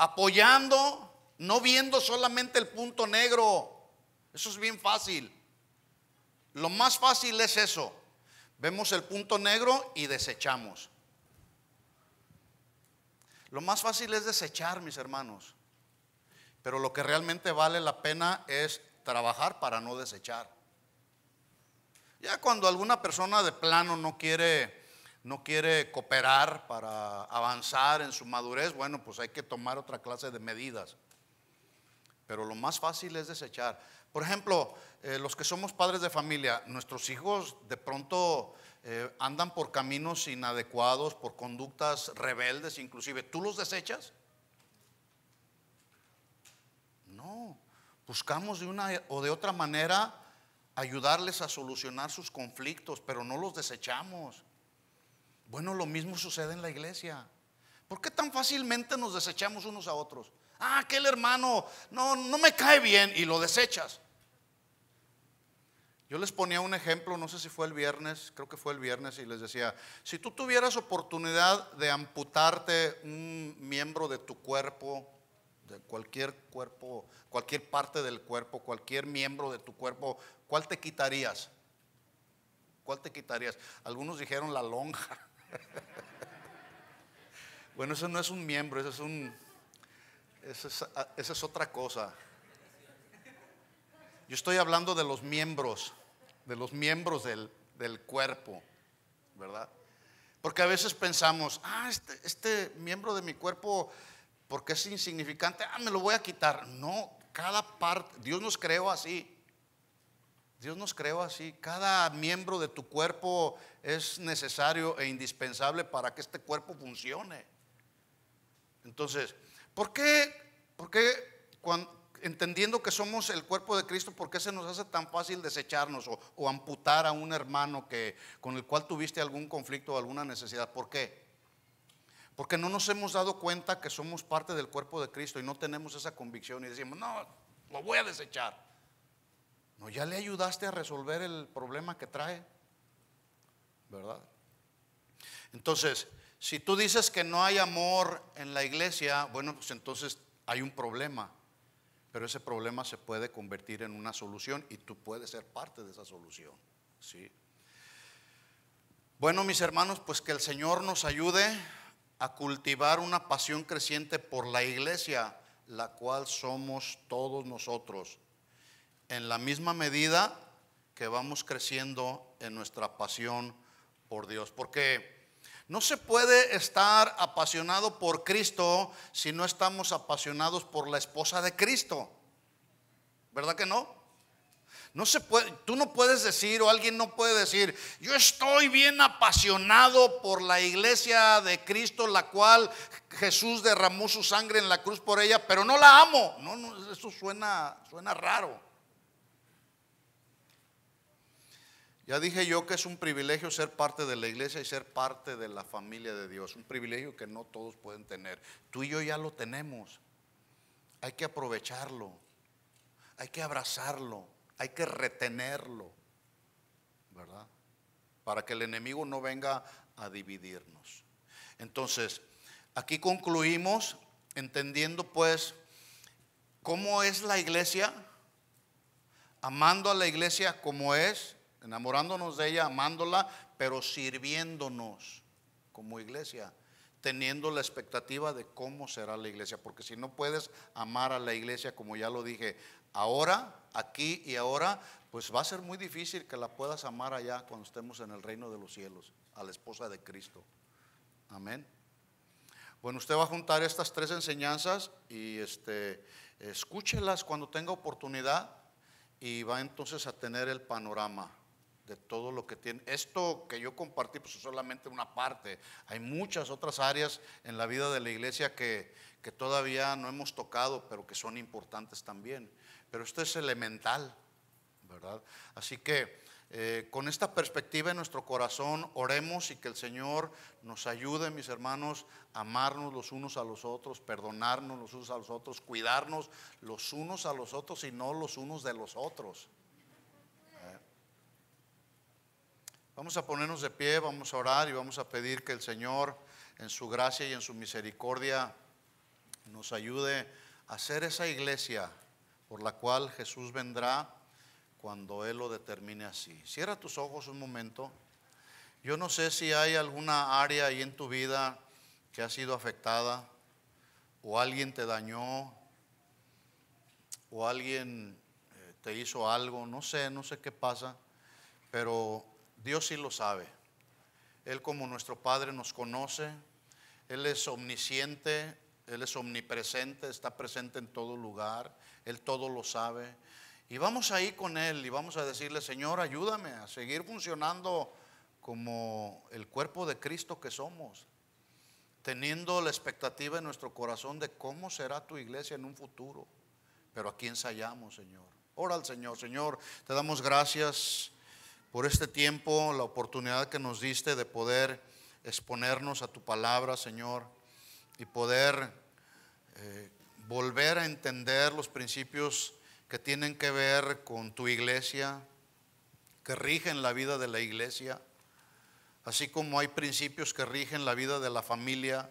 apoyando, no viendo solamente el punto negro. Eso es bien fácil. Lo más fácil es eso. Vemos el punto negro y desechamos. Lo más fácil es desechar, mis hermanos. Pero lo que realmente vale la pena es trabajar para no desechar. Ya cuando alguna persona de plano no quiere no quiere cooperar para avanzar en su madurez, bueno, pues hay que tomar otra clase de medidas. Pero lo más fácil es desechar. Por ejemplo, eh, los que somos padres de familia, nuestros hijos de pronto eh, andan por caminos inadecuados, por conductas rebeldes inclusive. ¿Tú los desechas? No, buscamos de una o de otra manera ayudarles a solucionar sus conflictos, pero no los desechamos. Bueno, lo mismo sucede en la iglesia. ¿Por qué tan fácilmente nos desechamos unos a otros? Ah, aquel hermano, no, no me cae bien y lo desechas. Yo les ponía un ejemplo, no sé si fue el viernes, creo que fue el viernes, y les decía, si tú tuvieras oportunidad de amputarte un miembro de tu cuerpo, de cualquier cuerpo, cualquier parte del cuerpo, cualquier miembro de tu cuerpo, ¿cuál te quitarías? ¿Cuál te quitarías? Algunos dijeron la lonja. Bueno, eso no es un miembro, eso es un. Ah, es, otra cosa. Yo estoy hablando de los miembros, de los miembros del, cuerpo, ¿verdad? Porque a veces pensamos, ah, este, este miembro de mi cuerpo, porque es insignificante, ah, me lo voy a quitar. No, cada parte, Dios nos creó así. Dios nos creó así. Cada miembro de tu cuerpo es necesario e indispensable para que este cuerpo funcione. Entonces, ¿por qué, por qué cuando, entendiendo que somos el cuerpo de Cristo, ¿por qué se nos hace tan fácil desecharnos o, amputar a un hermano que, con el cual tuviste algún conflicto o alguna necesidad? ¿Por qué? Porque no nos hemos dado cuenta que somos parte del cuerpo de Cristo y no tenemos esa convicción y decimos, no, lo voy a desechar ya le ayudaste a resolver el problema que trae, ¿verdad? Entonces, si tú dices que no hay amor en la iglesia, bueno, pues entonces hay un problema, pero ese problema se puede convertir en una solución y tú puedes ser parte de esa solución, ¿sí? Bueno, mis hermanos, pues que el Señor nos ayude a cultivar una pasión creciente por la iglesia, la cual somos todos nosotros en la misma medida que vamos creciendo en nuestra pasión por Dios. Porque no se puede estar apasionado por Cristo si no estamos apasionados por la esposa de Cristo. ¿Verdad que no? No se puede, tú no puedes decir o alguien no puede decir, yo estoy bien apasionado por la iglesia de Cristo, la cual Jesús derramó su sangre en la cruz por ella, pero no la amo. No, no eso suena, suena raro. Ya dije yo que es un privilegio ser parte de la iglesia y ser parte de la familia de Dios, un privilegio que no todos pueden tener. Tú y yo ya lo tenemos. Hay que aprovecharlo, hay que abrazarlo, hay que retenerlo, ¿verdad? Para que el enemigo no venga a dividirnos. Entonces, aquí concluimos entendiendo pues cómo es la iglesia, amando a la iglesia como es enamorándonos de ella, amándola, pero sirviéndonos como iglesia, teniendo la expectativa de cómo será la iglesia, porque si no puedes amar a la iglesia, como ya lo dije, ahora, aquí y ahora, pues va a ser muy difícil que la puedas amar allá cuando estemos en el reino de los cielos, a la esposa de Cristo. Amén. Bueno, usted va a juntar estas tres enseñanzas y este, escúchelas cuando tenga oportunidad y va entonces a tener el panorama de todo lo que tiene. Esto que yo compartí pues es solamente una parte. Hay muchas otras áreas en la vida de la iglesia que, todavía no hemos tocado, pero que son importantes también. Pero esto es elemental, ¿verdad? Así que eh, con esta perspectiva en nuestro corazón, oremos y que el Señor nos ayude, mis hermanos, a amarnos los unos a los otros, perdonarnos los unos a los otros, cuidarnos los unos a los otros y no los unos de los otros. Vamos a ponernos de pie, vamos a orar y vamos a pedir que el Señor en su gracia y en su misericordia nos ayude a ser esa iglesia por la cual Jesús vendrá cuando Él lo determine así. Cierra tus ojos un momento. Yo no sé si hay alguna área ahí en tu vida que ha sido afectada o alguien te dañó o alguien eh, te hizo algo, no sé, no sé qué pasa, pero Dios sí lo sabe. Él como nuestro Padre nos conoce, Él es omnisciente, Él es omnipresente, está presente en todo lugar, Él todo lo sabe. Y vamos ir con Él y vamos a decirle, Señor, ayúdame a seguir funcionando como el cuerpo de Cristo que somos, teniendo la expectativa en nuestro corazón de cómo será tu iglesia en un futuro. Pero aquí ensayamos, Señor. Ora al Señor, Señor, te damos gracias por este tiempo, la oportunidad que nos diste de poder exponernos a tu palabra, Señor, y poder eh, volver a entender los principios que tienen que ver con tu iglesia, que rigen la vida de la iglesia, así como hay principios que rigen la vida de la familia,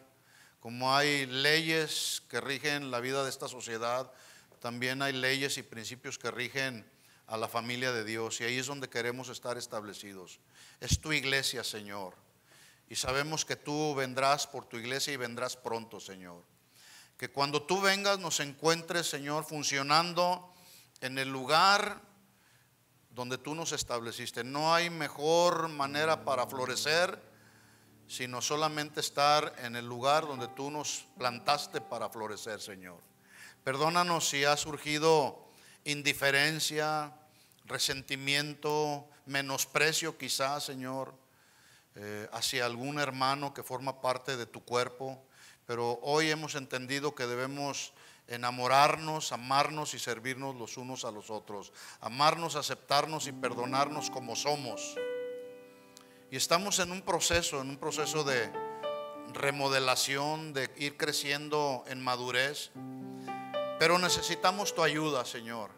como hay leyes que rigen la vida de esta sociedad, también hay leyes y principios que rigen a la familia de Dios y ahí es donde queremos estar establecidos. Es tu iglesia, Señor. Y sabemos que tú vendrás por tu iglesia y vendrás pronto, Señor. Que cuando tú vengas nos encuentres, Señor, funcionando en el lugar donde tú nos estableciste. No hay mejor manera para florecer sino solamente estar en el lugar donde tú nos plantaste para florecer, Señor. Perdónanos si ha surgido indiferencia, resentimiento, menosprecio quizás, Señor, eh, hacia algún hermano que forma parte de tu cuerpo. Pero hoy hemos entendido que debemos enamorarnos, amarnos y servirnos los unos a los otros. Amarnos, aceptarnos y perdonarnos como somos. Y estamos en un proceso, en un proceso de remodelación, de ir creciendo en madurez. Pero necesitamos tu ayuda, Señor.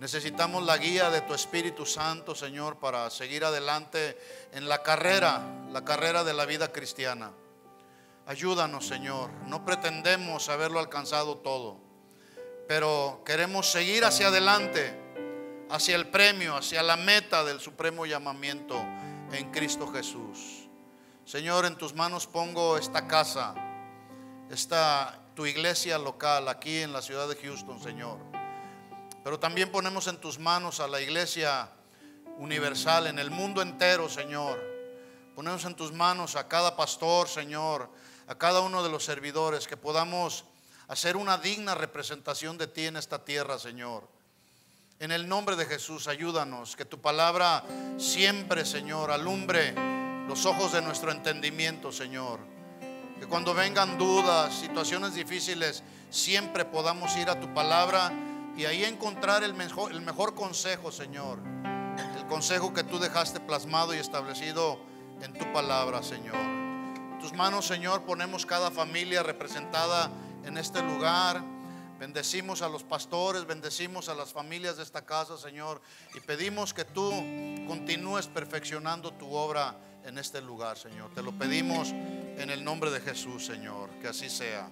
Necesitamos la guía de tu Espíritu Santo, Señor, para seguir adelante en la carrera, la carrera de la vida cristiana. Ayúdanos, Señor. No pretendemos haberlo alcanzado todo, pero queremos seguir hacia adelante, hacia el premio, hacia la meta del supremo llamamiento en Cristo Jesús. Señor, en tus manos pongo esta casa, esta tu iglesia local aquí en la ciudad de Houston, Señor. Pero también ponemos en tus manos a la iglesia universal en el mundo entero, Señor. Ponemos en tus manos a cada pastor, Señor, a cada uno de los servidores, que podamos hacer una digna representación de ti en esta tierra, Señor. En el nombre de Jesús, ayúdanos, que tu palabra siempre, Señor, alumbre los ojos de nuestro entendimiento, Señor que cuando vengan dudas, situaciones difíciles, siempre podamos ir a tu palabra y ahí encontrar el mejor, el mejor consejo, Señor. El consejo que tú dejaste plasmado y establecido en tu palabra, Señor. En tus manos, Señor, ponemos cada familia representada en este lugar. Bendecimos a los pastores, bendecimos a las familias de esta casa, Señor, y pedimos que tú continúes perfeccionando tu obra en este lugar, Señor. Te lo pedimos en el nombre de Jesús, Señor. Que así sea.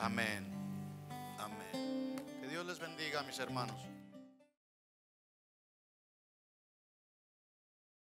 Amén. Amén. Que Dios les bendiga, mis hermanos.